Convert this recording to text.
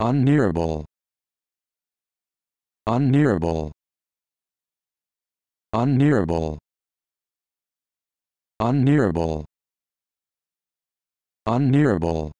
unnearable unnearable unnearable unnearable unnearable